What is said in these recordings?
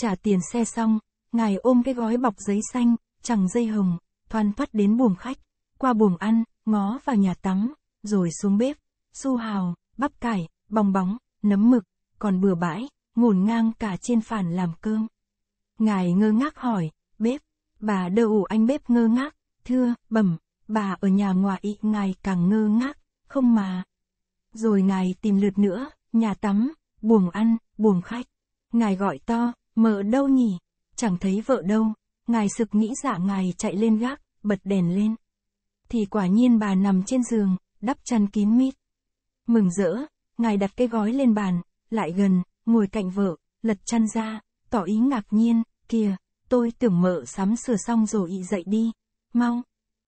trả tiền xe xong, ngài ôm cái gói bọc giấy xanh, chẳng dây hồng, thoăn thoắt đến buồng khách, qua buồng ăn, ngó vào nhà tắm, rồi xuống bếp, su hào, bắp cải, bong bóng, nấm mực, còn bừa bãi, ngổn ngang cả trên phản làm cơm. Ngài ngơ ngác hỏi, bếp, bà đơ ủ anh bếp ngơ ngác, thưa, bẩm, bà ở nhà ngoại ngài càng ngơ ngác, không mà. Rồi ngài tìm lượt nữa, nhà tắm, buồng ăn, buồng khách. Ngài gọi to, Mợ đâu nhỉ? Chẳng thấy vợ đâu. Ngài sực nghĩ dạ ngài chạy lên gác, bật đèn lên. Thì quả nhiên bà nằm trên giường, đắp chăn kín mít. Mừng rỡ, ngài đặt cái gói lên bàn, lại gần, ngồi cạnh vợ, lật chăn ra, tỏ ý ngạc nhiên, kìa, tôi tưởng mợ sắm sửa xong rồi ị dậy đi, mau.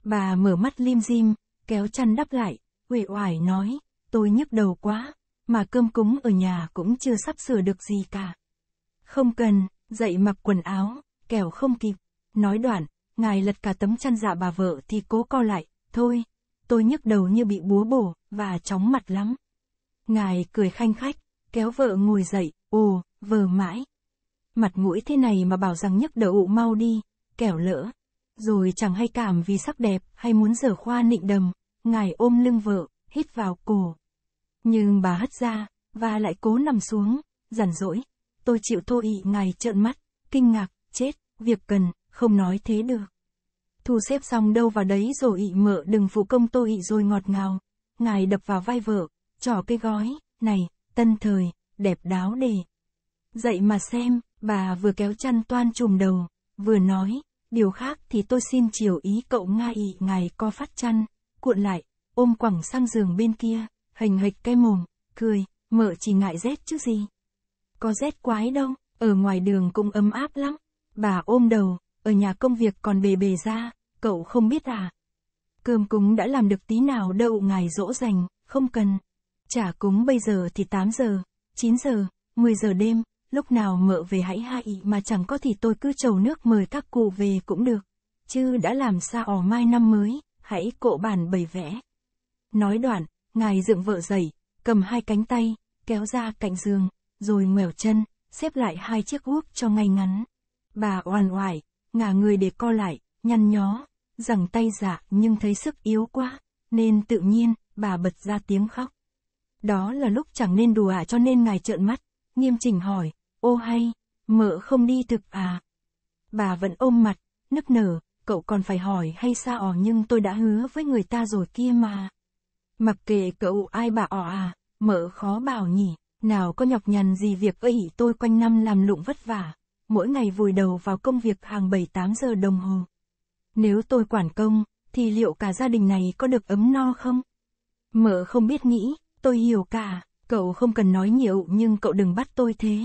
Bà mở mắt lim dim, kéo chăn đắp lại, uể oải nói, tôi nhức đầu quá, mà cơm cúng ở nhà cũng chưa sắp sửa được gì cả. Không cần, dậy mặc quần áo, kẻo không kịp. Nói đoạn, ngài lật cả tấm chăn dạ bà vợ thì cố co lại, thôi, tôi nhức đầu như bị búa bổ, và chóng mặt lắm. Ngài cười khanh khách, kéo vợ ngồi dậy, ồ, vờ mãi. Mặt mũi thế này mà bảo rằng nhức đầu ụ mau đi, kẻo lỡ. Rồi chẳng hay cảm vì sắc đẹp, hay muốn giở khoa nịnh đầm, ngài ôm lưng vợ, hít vào cổ. Nhưng bà hất ra, và lại cố nằm xuống, giản dỗi, tôi chịu thô ị ngài trợn mắt, kinh ngạc, chết, việc cần, không nói thế được. Thu xếp xong đâu vào đấy rồi ị mợ đừng phụ công tôi ị rồi ngọt ngào. Ngài đập vào vai vợ, trỏ cái gói, này, tân thời, đẹp đáo đề. Dậy mà xem, bà vừa kéo chăn toan trùm đầu, vừa nói, điều khác thì tôi xin chiều ý cậu Nga ị ngài co phát chăn, cuộn lại, ôm quẳng sang giường bên kia, hình hịch cái mồm, cười, mợ chỉ ngại rét chứ gì có rét quái đâu, ở ngoài đường cũng ấm áp lắm. Bà ôm đầu, ở nhà công việc còn bề bề ra, cậu không biết à. Cơm cúng đã làm được tí nào đâu ngài dỗ dành, không cần. Trả cúng bây giờ thì 8 giờ, 9 giờ, 10 giờ đêm, lúc nào mợ về hãy hại mà chẳng có thì tôi cứ trầu nước mời các cụ về cũng được. Chứ đã làm sao, ỏ mai năm mới, hãy cộ bàn bày vẽ. Nói đoạn, ngài dựng vợ dậy, cầm hai cánh tay, kéo ra cạnh giường, rồi ngoẻo chân, xếp lại hai chiếc guốc cho ngay ngắn. Bà oan oải, ngả người để co lại, nhăn nhó, giằng tay giả dạ nhưng thấy sức yếu quá, nên tự nhiên, bà bật ra tiếng khóc. Đó là lúc chẳng nên đùa à, cho nên ngài trợn mắt, nghiêm chỉnh hỏi, ô hay, mợ không đi thực à? Bà vẫn ôm mặt, nức nở, cậu còn phải hỏi hay sao ỏ nhưng tôi đã hứa với người ta rồi kia mà. Mặc kệ cậu ai bà ỏ à, mợ khó bảo nhỉ. Nào có nhọc nhằn gì việc ấy tôi quanh năm làm lụng vất vả, mỗi ngày vùi đầu vào công việc hàng 7-8 giờ đồng hồ. Nếu tôi quản công, thì liệu cả gia đình này có được ấm no không? Mợ không biết nghĩ, tôi hiểu cả, cậu không cần nói nhiều nhưng cậu đừng bắt tôi thế.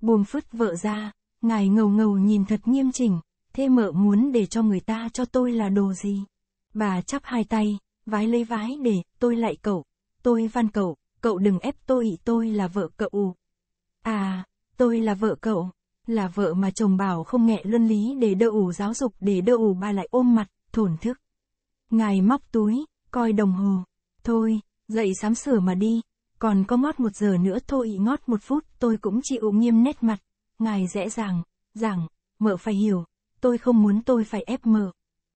Buông phứt vợ ra, ngài ngầu ngầu nhìn thật nghiêm chỉnh, thế mợ muốn để cho người ta cho tôi là đồ gì? Bà chắp hai tay, vái lấy vái để, tôi lại cậu, tôi van cậu, cậu đừng ép tôi, tôi là vợ cậu. À, tôi là vợ cậu, là vợ mà chồng bảo không nghệ luân lý để đỡ ủ giáo dục để đỡ ủ bà lại ôm mặt, thổn thức. Ngài móc túi, coi đồng hồ. Thôi, dậy sắm sửa mà đi, còn có ngót một giờ nữa thôi ngót một phút tôi cũng chịu nghiêm nét mặt. Ngài dễ dàng, rằng, mợ phải hiểu, tôi không muốn tôi phải ép mợ.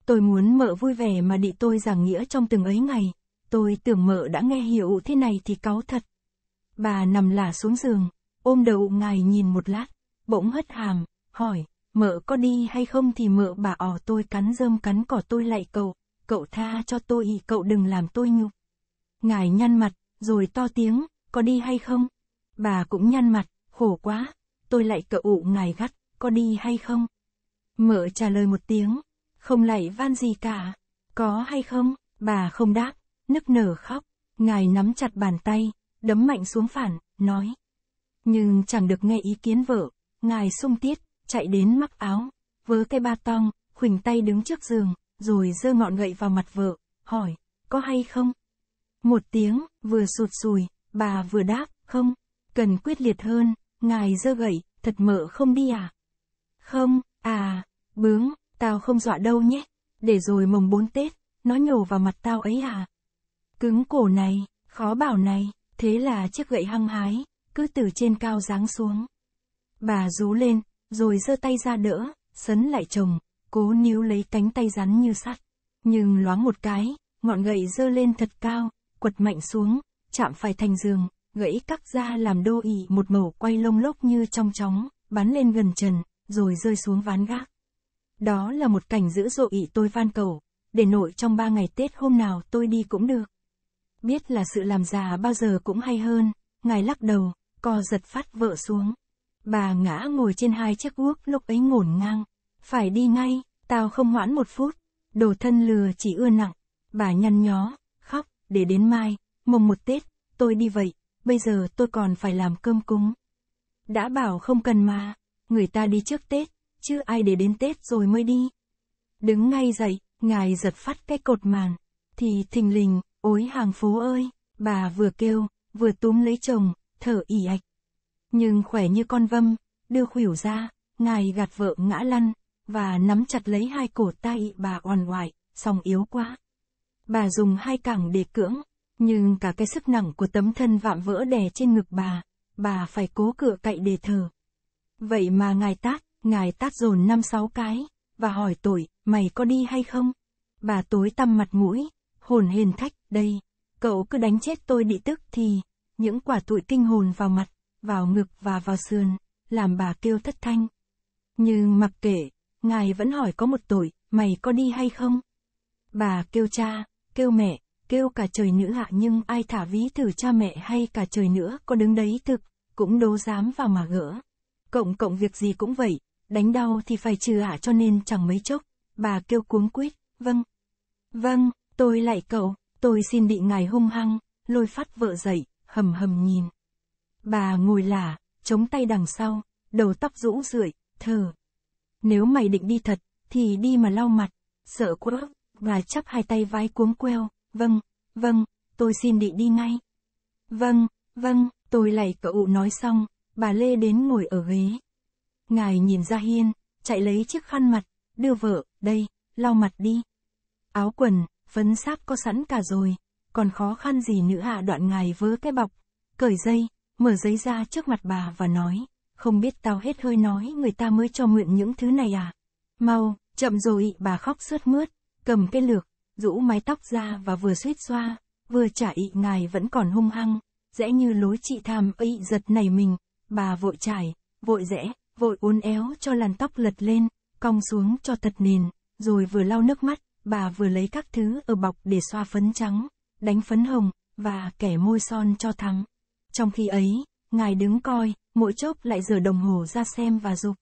Tôi muốn mợ vui vẻ mà đị tôi giảng nghĩa trong từng ấy ngày. Tôi tưởng mợ đã nghe hiểu thế này thì cáu thật. Bà nằm lả xuống giường, ôm đầu ngài nhìn một lát, bỗng hất hàm, hỏi, mợ có đi hay không thì mợ bà ỏ tôi cắn rơm cắn cỏ tôi lại cậu, cậu tha cho tôi ý cậu đừng làm tôi nhục. Ngài nhăn mặt, rồi to tiếng, có đi hay không? Bà cũng nhăn mặt, khổ quá, tôi lại cậu ngài gắt, có đi hay không? Mợ trả lời một tiếng, không lại van gì cả, có hay không, bà không đáp, nức nở khóc, ngài nắm chặt bàn tay, đấm mạnh xuống phản, nói. Nhưng chẳng được nghe ý kiến vợ, ngài sung tiết, chạy đến mắc áo, vớ cây ba tong, khuỳnh tay đứng trước giường, rồi giơ ngọn gậy vào mặt vợ, hỏi, có hay không? Một tiếng, vừa sụt sùi, bà vừa đáp, không, cần quyết liệt hơn, ngài giơ gậy, thật mợ không đi à? Không, à, bướng, tao không dọa đâu nhé, để rồi mồng bốn Tết, nó nhổ vào mặt tao ấy à? cứng cổ này, khó bảo này, thế là chiếc gậy hăng hái, cứ từ trên cao giáng xuống. Bà rú lên, rồi giơ tay ra đỡ, sấn lại chồng, cố níu lấy cánh tay rắn như sắt. Nhưng loáng một cái, ngọn gậy giơ lên thật cao, quật mạnh xuống, chạm phải thành giường, gãy cắt ra làm đô ị một mẩu quay lông lốc như trong chóng, bắn lên gần trần, rồi rơi xuống ván gác. Đó là một cảnh dữ dội ị tôi van cầu, để nội trong ba ngày Tết hôm nào tôi đi cũng được. Biết là sự làm già bao giờ cũng hay hơn, ngài lắc đầu, co giật phát vợ xuống. Bà ngã ngồi trên hai chiếc guốc lúc ấy ngổn ngang. Phải đi ngay, tao không hoãn một phút. Đồ thân lừa chỉ ưa nặng. Bà nhăn nhó, khóc, để đến mai, mùng một Tết, tôi đi vậy, bây giờ tôi còn phải làm cơm cúng. Đã bảo không cần mà, người ta đi trước Tết, chứ ai để đến Tết rồi mới đi. Đứng ngay dậy, ngài giật phát cái cột màn, thì thình lình, Ôi hàng phố ơi, bà vừa kêu, vừa túm lấy chồng, thở ỉ ạch. Nhưng khỏe như con vâm, đưa khuỷu ra, ngài gạt vợ ngã lăn, và nắm chặt lấy hai cổ tay bà oằn oại, song yếu quá. Bà dùng hai cẳng để cưỡng, nhưng cả cái sức nặng của tấm thân vạm vỡ đè trên ngực bà, bà phải cố cựa cậy để thở. Vậy mà ngài tát, ngài tát dồn năm sáu cái, và hỏi tội, mày có đi hay không? Bà tối tăm mặt mũi, hồn hền thách, đây, cậu cứ đánh chết tôi đi tức thì, những quả tụi kinh hồn vào mặt, vào ngực và vào sườn, làm bà kêu thất thanh. Nhưng mặc kệ, ngài vẫn hỏi có một tội, mày có đi hay không? Bà kêu cha, kêu mẹ, kêu cả trời nữ hạ nhưng ai thả ví thử cha mẹ hay cả trời nữa có đứng đấy thực, cũng đố dám vào mà gỡ. Cộng cộng việc gì cũng vậy, đánh đau thì phải trừ hạ cho nên chẳng mấy chốc, bà kêu cuống quýt, vâng. Vâng, Tôi lại cậu, tôi xin bị ngài hung hăng, lôi phát vợ dậy, hầm hầm nhìn. Bà ngồi lả, chống tay đằng sau, đầu tóc rũ rượi, thở. Nếu mày định đi thật, thì đi mà lau mặt, sợ quá, bà chắp hai tay vai cuống queo, vâng, vâng, tôi xin định đi ngay. Vâng, vâng, tôi lại cậu nói xong, bà Lê đến ngồi ở ghế. Ngài nhìn ra hiên, chạy lấy chiếc khăn mặt, đưa vợ, đây, lau mặt đi. Áo quần, phấn sáp có sẵn cả rồi, còn khó khăn gì nữa hạ à? đoạn ngài vớ cái bọc, cởi dây, mở giấy ra trước mặt bà và nói, không biết tao hết hơi nói người ta mới cho mượn những thứ này à. Mau, chậm rồi bà khóc sướt mướt, cầm cái lược, rũ mái tóc ra và vừa suýt xoa, vừa trả ị ngài vẫn còn hung hăng, dễ như lối chị tham ấy giật nảy mình, bà vội trải, vội rẽ, vội uốn éo cho làn tóc lật lên, cong xuống cho thật nền, rồi vừa lau nước mắt, bà vừa lấy các thứ ở bọc để xoa phấn trắng, đánh phấn hồng, và kẻ môi son cho thắng. Trong khi ấy, ngài đứng coi, mỗi chốc lại dở đồng hồ ra xem và dục.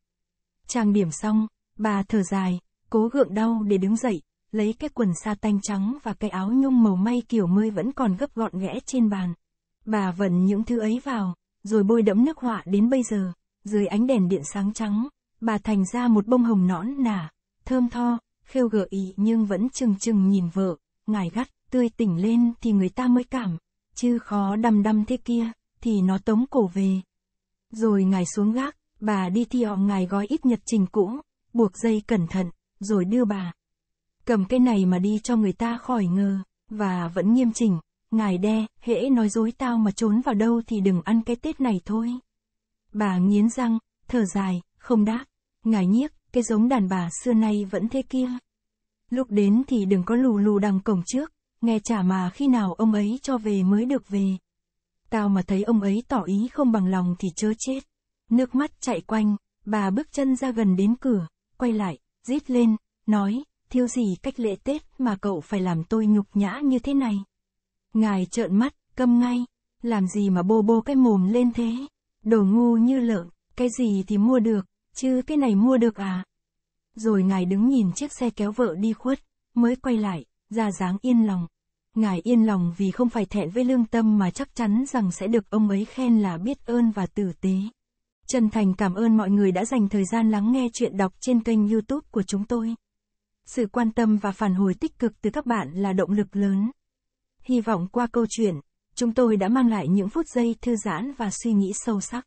Trang điểm xong, bà thở dài, cố gượng đau để đứng dậy, lấy cái quần sa tanh trắng và cái áo nhung màu may kiểu mới vẫn còn gấp gọn ghẽ trên bàn. Bà vận những thứ ấy vào, rồi bôi đẫm nước họa đến bây giờ, dưới ánh đèn điện sáng trắng, bà thành ra một bông hồng nõn nả, thơm tho, khêu gợi ý nhưng vẫn chừng chừng nhìn vợ, ngài gắt, tươi tỉnh lên thì người ta mới cảm, chứ khó đầm đầm thế kia, thì nó tống cổ về. Rồi ngài xuống gác, bà đi thì họ ngài gói ít nhật trình cũ, buộc dây cẩn thận, rồi đưa bà. Cầm cái này mà đi cho người ta khỏi ngờ, và vẫn nghiêm chỉnh, ngài đe, hễ nói dối tao mà trốn vào đâu thì đừng ăn cái Tết này thôi. Bà nghiến răng, thở dài, không đáp, ngài nhiếc, cái giống đàn bà xưa nay vẫn thế kia. Lúc đến thì đừng có lù lù đằng cổng trước, nghe chả mà khi nào ông ấy cho về mới được về. Tao mà thấy ông ấy tỏ ý không bằng lòng thì chớ chết. Nước mắt chạy quanh, bà bước chân ra gần đến cửa, quay lại, rít lên, nói, thiếu gì cách lễ Tết mà cậu phải làm tôi nhục nhã như thế này. Ngài trợn mắt, câm ngay, làm gì mà bô bô cái mồm lên thế, đồ ngu như lợn, cái gì thì mua được, chứ cái này mua được à? Rồi ngài đứng nhìn chiếc xe kéo vợ đi khuất, mới quay lại, ra dáng yên lòng. Ngài yên lòng vì không phải thẹn với lương tâm mà chắc chắn rằng sẽ được ông ấy khen là biết ơn và tử tế. Chân thành cảm ơn mọi người đã dành thời gian lắng nghe chuyện đọc trên kênh youtube của chúng tôi. Sự quan tâm và phản hồi tích cực từ các bạn là động lực lớn. Hy vọng qua câu chuyện, chúng tôi đã mang lại những phút giây thư giãn và suy nghĩ sâu sắc.